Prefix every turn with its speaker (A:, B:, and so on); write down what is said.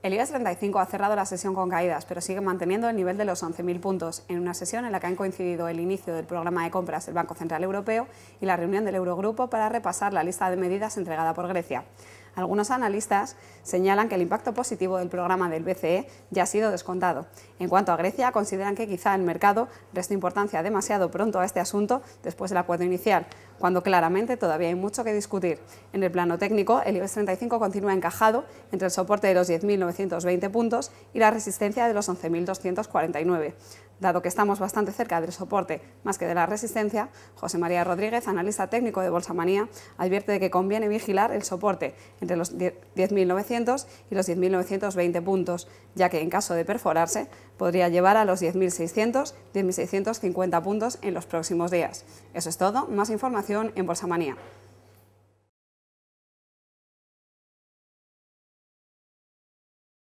A: El IBEX 35 ha cerrado la sesión con caídas, pero sigue manteniendo el nivel de los 11.000 puntos, en una sesión en la que han coincidido el inicio del programa de compras del Banco Central Europeo y la reunión del Eurogrupo para repasar la lista de medidas entregada por Grecia. Algunos analistas señalan que el impacto positivo del programa del BCE ya ha sido descontado. En cuanto a Grecia, consideran que quizá el mercado resta importancia demasiado pronto a este asunto después del acuerdo inicial, cuando claramente todavía hay mucho que discutir. En el plano técnico, el IBEX 35 continúa encajado entre el soporte de los 10.920 puntos y la resistencia de los 11.249. Dado que estamos bastante cerca del soporte más que de la resistencia, José María Rodríguez, analista técnico de Bolsa Manía, advierte de que conviene vigilar el soporte entre los 10.900 y los 10.920 puntos, ya que en caso de perforarse podría llevar a los 10.600, 10.650 puntos en los próximos días. Eso es todo, más información en Bolsa
B: Manía.